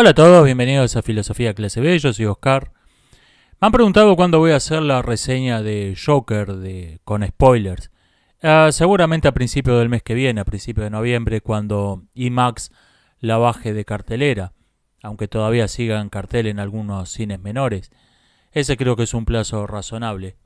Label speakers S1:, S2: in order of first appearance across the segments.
S1: Hola a todos, bienvenidos a Filosofía Clase B, yo soy Oscar. Me han preguntado cuándo voy a hacer la reseña de Joker de, con spoilers. Ah, seguramente a principio del mes que viene, a principio de noviembre, cuando IMAX la baje de cartelera, aunque todavía siga en cartel en algunos cines menores. Ese creo que es un plazo razonable.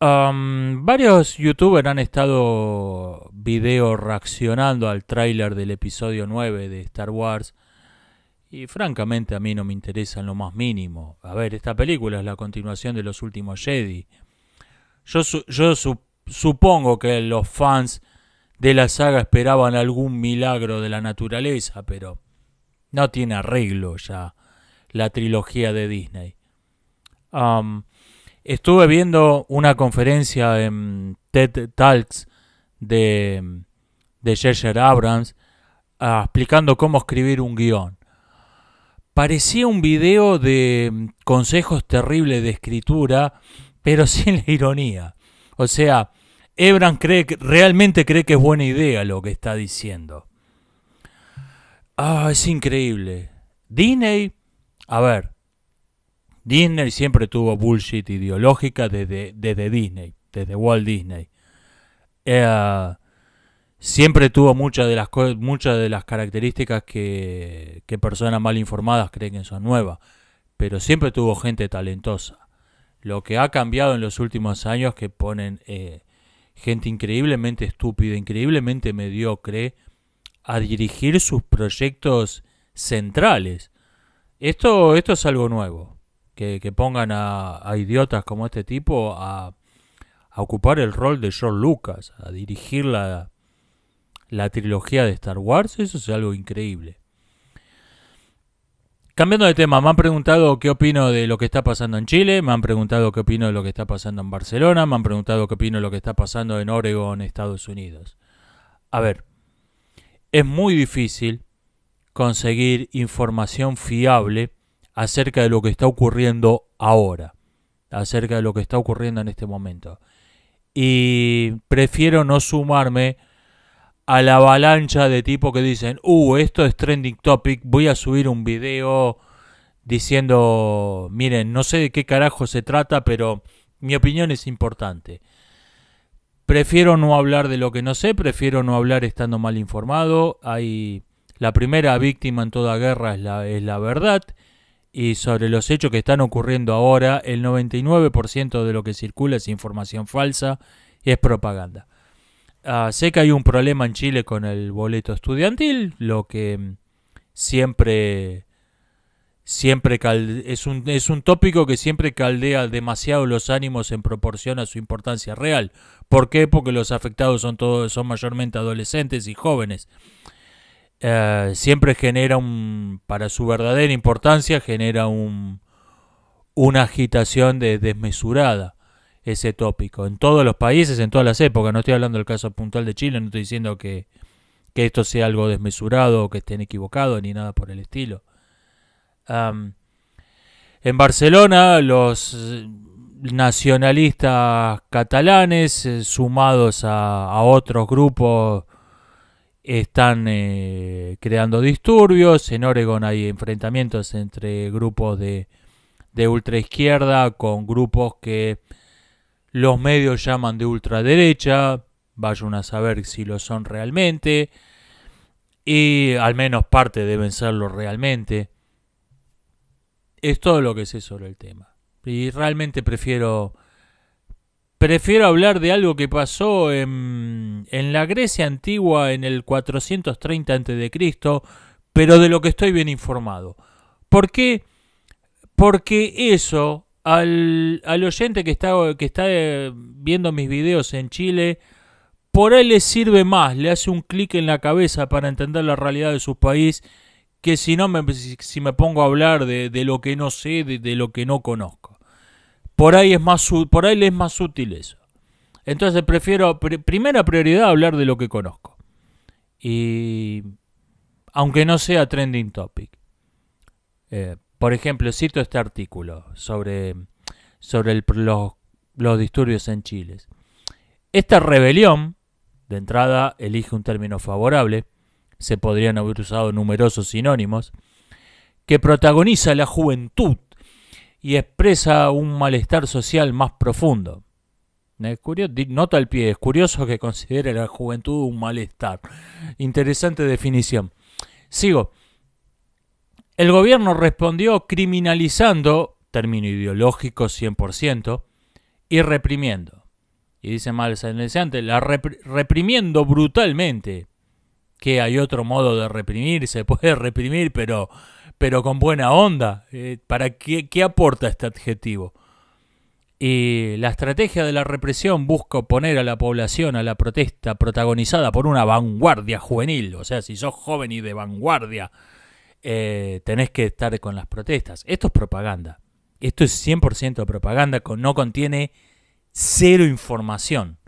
S1: varios youtubers han estado video reaccionando al tráiler del episodio 9 de Star Wars y francamente a mí no me interesa en lo más mínimo. A ver, esta película es la continuación de los últimos Jedi. Yo, supongo que los fans de la saga esperaban algún milagro de la naturaleza, pero no tiene arreglo ya la trilogía de Disney. estuve viendo una conferencia en TED Talks de de Abrams ah, explicando cómo escribir un guión. Parecía un video de mm, consejos terribles de escritura, pero sin la ironía. O sea, Ebran cree realmente cree que es buena idea lo que está diciendo. Ah, es increíble. Disney, a ver, Disney siempre tuvo bullshit ideológica desde, desde Disney, desde Walt Disney. Eh, siempre tuvo muchas de las, de las características que, personas mal informadas creen que son nuevas, pero siempre tuvo gente talentosa. Lo que ha cambiado en los últimos años es que ponen eh, gente increíblemente estúpida, increíblemente mediocre, a dirigir sus proyectos centrales. Esto, esto es algo nuevo. Que, pongan a, idiotas como este tipo a, a, ocupar el rol de George Lucas, a dirigir la, la trilogía de Star Wars, eso es algo increíble. Cambiando de tema, me han preguntado qué opino de lo que está pasando en Chile, me han preguntado qué opino de lo que está pasando en Barcelona, me han preguntado qué opino de lo que está pasando en Oregon, Estados Unidos. A ver, es muy difícil conseguir información fiable acerca de lo que está ocurriendo ahora, acerca de lo que está ocurriendo en este momento. Y prefiero no sumarme a la avalancha de tipo que dicen, uh, esto es trending topic, voy a subir un video diciendo, miren, no sé de qué carajo se trata, pero mi opinión es importante. Prefiero no hablar de lo que no sé, prefiero no hablar estando mal informado. Hay la primera víctima en toda guerra es la, es la verdad. Y sobre los hechos que están ocurriendo ahora, el 99% de lo que circula es información falsa y es propaganda. Ah, sé que hay un problema en Chile con el boleto estudiantil, lo que mm, siempre, siempre es, un, es un tópico que siempre caldea demasiado los ánimos en proporción a su importancia real. ¿Por qué? Porque los afectados son, todos, son mayormente adolescentes y jóvenes. Eh, siempre genera un, para su verdadera importancia, genera un, una agitación desmesurada ese tópico. En todos los países, en todas las épocas. No estoy hablando del caso puntual de Chile, no estoy diciendo que, esto sea algo desmesurado o que estén equivocados ni nada por el estilo. en Barcelona, los eh, nacionalistas catalanes, eh, sumados a, otros grupos, están eh, creando disturbios. En Oregon hay enfrentamientos entre grupos de, de ultraizquierda con grupos que los medios llaman de ultraderecha, vayan a saber si lo son realmente, y al menos parte deben serlo realmente. Es todo lo que sé sobre el tema. Y realmente prefiero prefiero hablar de algo que pasó en, en la Grecia antigua en el 430 a.C., pero de lo que estoy bien informado. ¿Por qué? Porque eso al, oyente que está, que está eh, viendo mis videos en Chile, por ahí le sirve más, le hace un clic en la cabeza para entender la realidad de su país, que si no me, si me pongo a hablar de, lo que no sé, de, lo que no conozco. Por ahí, es más, por ahí le es más útil eso. Entonces prefiero, primera prioridad, hablar de lo que conozco. Y aunque no sea trending topic. Eh, por ejemplo, cito este artículo sobre, sobre los, los disturbios en Chile. Esta rebelión, de entrada elige un término favorable, se podrían haber usado numerosos sinónimos, que protagoniza la juventud y expresa un malestar social más profundo. ¿Eh? Nota al pie, es curioso que considere la juventud un malestar. Interesante definición. Sigo. El gobierno respondió criminalizando, término ideológico 100%, y reprimiendo. Y dice mal la reprimiendo brutalmente. Que hay otro modo de reprimir, se puede reprimir, pero, pero con buena onda. Eh, ¿Para qué, qué aporta este adjetivo? Y la estrategia de la represión busca oponer a la población a la protesta protagonizada por una vanguardia juvenil. O sea, si sos joven y de vanguardia, eh, tenés que estar con las protestas. Esto es propaganda. Esto es 100% propaganda, no contiene cero información.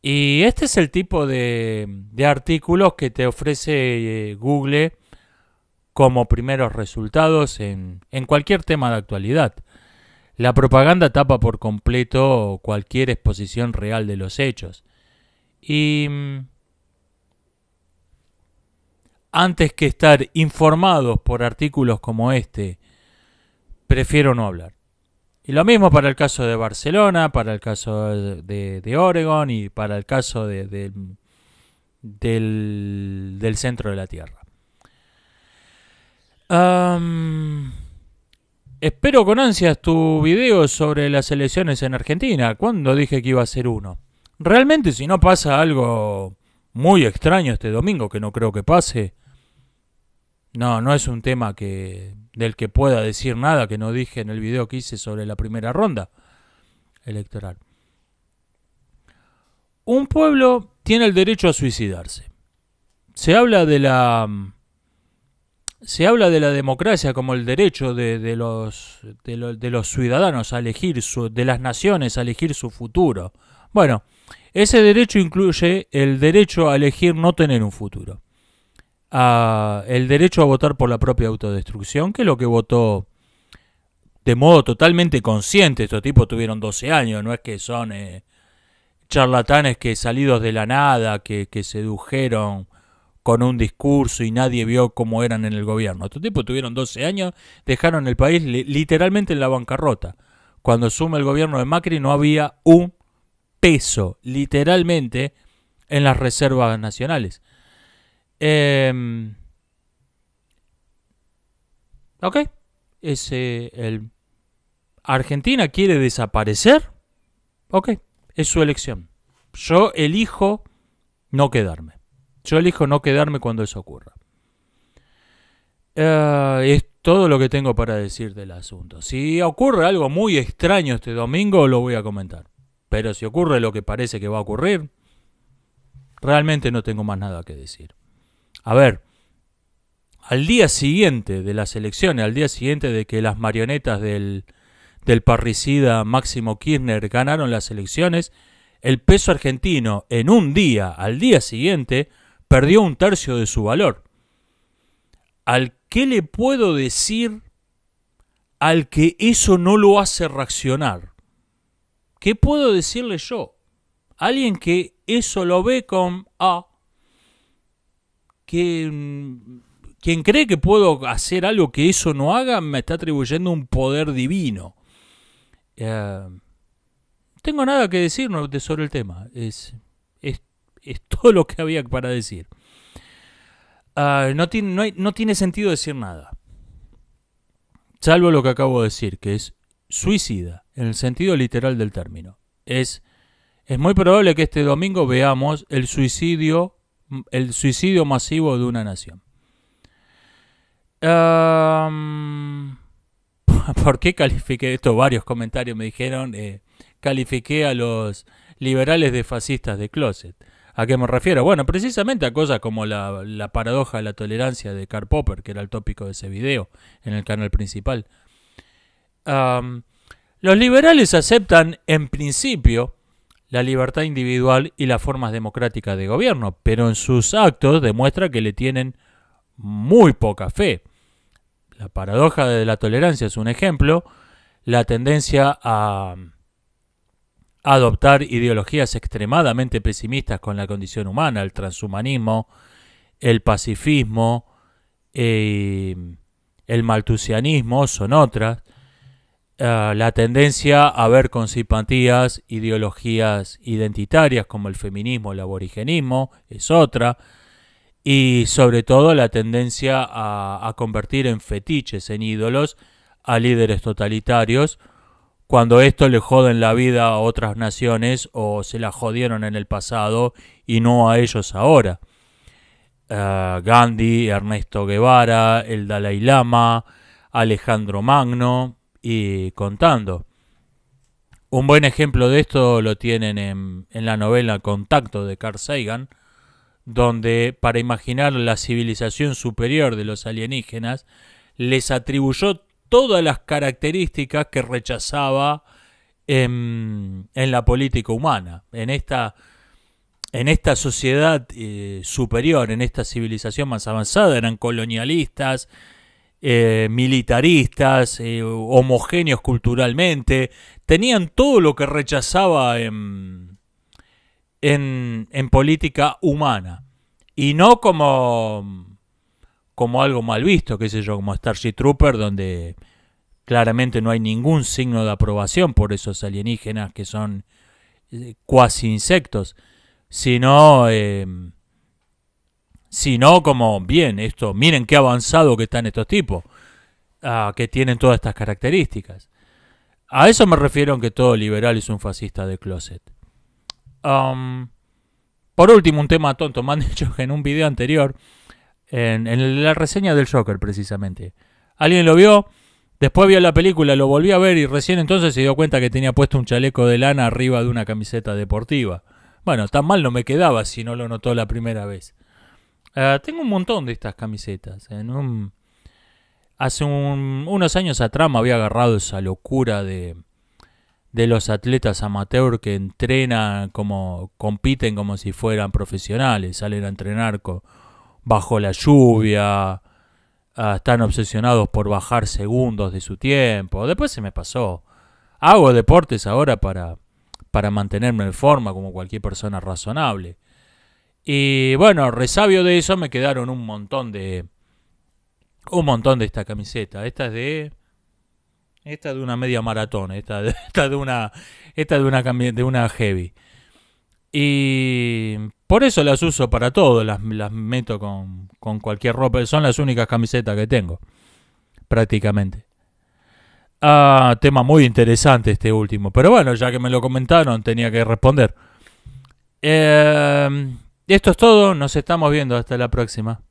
S1: Y este es el tipo de, artículos que te ofrece eh, Google como primeros resultados en, en cualquier tema de actualidad. La propaganda tapa por completo cualquier exposición real de los hechos. Y mm, antes que estar informados por artículos como este, prefiero no hablar. Y lo mismo para el caso de Barcelona, para el caso de, Oregón. Oregon y para el caso de, del, centro de la Tierra. espero con ansias tu video sobre las elecciones en Argentina. ¿Cuándo dije que iba a ser uno? Realmente si no pasa algo muy extraño este domingo, que no creo que pase, no, no es un tema que del que pueda decir nada que no dije en el video que hice sobre la primera ronda electoral. Un pueblo tiene el derecho a suicidarse. Se habla de la se habla de la democracia como el derecho de, los, de, los, ciudadanos a elegir su, de las naciones a elegir su futuro. Bueno, ese derecho incluye el derecho a elegir no tener un futuro el derecho a votar por la propia autodestrucción, que es lo que votó de modo totalmente consciente. Estos tipos tuvieron 12 años, no es que son eh, charlatanes que salidos de la nada, que, que sedujeron con un discurso y nadie vio cómo eran en el gobierno. Estos tipos tuvieron 12 años, dejaron el país literalmente en la bancarrota. Cuando asume el gobierno de Macri no había un peso, literalmente, en las reservas nacionales. Em, ok. Es, Argentina quiere desaparecer. Ok. Es su elección. Yo elijo no quedarme. Yo elijo no quedarme cuando eso ocurra. Eh, es todo lo que tengo para decir del asunto. Si ocurre algo muy extraño este domingo, lo voy a comentar. Pero si ocurre lo que parece que va a ocurrir, realmente no tengo más nada que decir. A ver, al día siguiente de las elecciones, al día siguiente de que las marionetas del, del parricida Máximo Kirchner ganaron las elecciones, el peso argentino en un día, al día siguiente, perdió un tercio de su valor. ¿Al qué le puedo decir al que eso no lo hace reaccionar? ¿Qué puedo decirle yo? Alguien que eso lo ve con, a? Ah, que mm, quien cree que puedo hacer algo que eso no haga me está atribuyendo un poder divino. Eh, tengo nada que decir sobre el tema. Es, es, todo lo que había para decir. Ah, no, tiene, no, tiene sentido decir nada. Salvo lo que acabo de decir, que es suicida, en el sentido literal del término. Es, es muy probable que este domingo veamos el suicidio el suicidio masivo de una nación. ¿Por qué califiqué esto? Varios comentarios me dijeron, eh, califiqué a los liberales de fascistas de closet. ¿A qué me refiero? Bueno, precisamente a cosas como la, paradoja de la tolerancia de Karl Popper, que era el tópico de ese video en el canal principal. los liberales aceptan, en principio, la libertad individual y las formas democráticas de gobierno, pero en sus actos demuestra que le tienen muy poca fe. La paradoja de la tolerancia es un ejemplo, la tendencia a adoptar ideologías extremadamente pesimistas con la condición humana, el transhumanismo, el pacifismo, eh, el maltusianismo son otras. Eh, la tendencia a ver con simpatías ideologías identitarias como el feminismo, el aborigenismo, es otra, y sobre todo la tendencia a, convertir en fetiches, en ídolos, a líderes totalitarios, cuando esto le en la vida a otras naciones o se la jodieron en el pasado y no a ellos ahora. Eh, Gandhi, Ernesto Guevara, el Dalai Lama, Alejandro Magno, y contando. Un buen ejemplo de esto lo tienen en, la novela Contacto de Carl Sagan, donde para imaginar la civilización superior de los alienígenas, les atribuyó todas las características que rechazaba en, la política humana, en esta, en esta sociedad eh, superior, en esta civilización más avanzada, eran colonialistas, eh, militaristas, eh, homogéneos culturalmente, tenían todo lo que rechazaba en, política humana. Y no como, como algo mal visto, qué sé yo, como Starship Trooper, donde claramente no hay ningún signo de aprobación por esos alienígenas que son eh, cuasi insectos, sino sino como, bien, esto, miren qué avanzado que están estos tipos, ah, que tienen todas estas características. A eso me refiero que todo liberal es un fascista de closet. Um, por último, un tema tonto. Me han dicho que en un video anterior, en, en, la reseña del Joker precisamente, alguien lo vio, después vio la película, lo volvió a ver y recién entonces se dio cuenta que tenía puesto un chaleco de lana arriba de una camiseta deportiva. Bueno, tan mal no me quedaba si no lo notó la primera vez. Ah, tengo un montón de estas camisetas. ¿eh? En Hace unos años atrás me había agarrado esa locura de, de los atletas amateur que entrenan como compiten como si fueran profesionales, salen a entrenar bajo la lluvia, ah, están obsesionados por bajar segundos de su tiempo. Después se me pasó. Hago deportes ahora para para mantenerme en forma como cualquier persona razonable. Y bueno, resabio de eso me quedaron un montón de... Un montón de esta camiseta. Esta es de... Esta de una media maratón, esta de, de una esta de una de una heavy. Y por eso las uso para todo, las, las meto con, con, cualquier ropa, son las únicas camisetas que tengo, prácticamente. Ah, tema muy interesante este último, pero bueno, ya que me lo comentaron, tenía que responder. Eh, y esto es todo, nos estamos viendo, hasta la próxima.